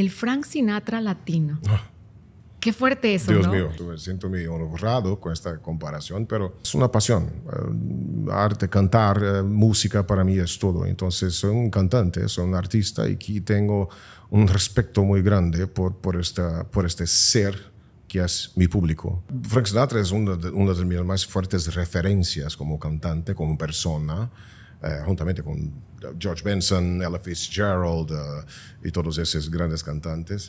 el Frank Sinatra latino. Ah. Qué fuerte eso. Dios mío, me siento muy honrado con esta comparación, pero es una pasión. Eh, arte, cantar, eh, música para mí es todo. Entonces soy un cantante, soy un artista y aquí tengo un respeto muy grande por, por, esta, por este ser que es mi público. Frank Sinatra es una una de mis más fuertes referencias como cantante, como persona. Eh, juntamente con George Benson, Ella Fitzgerald eh, y todos esos grandes cantantes.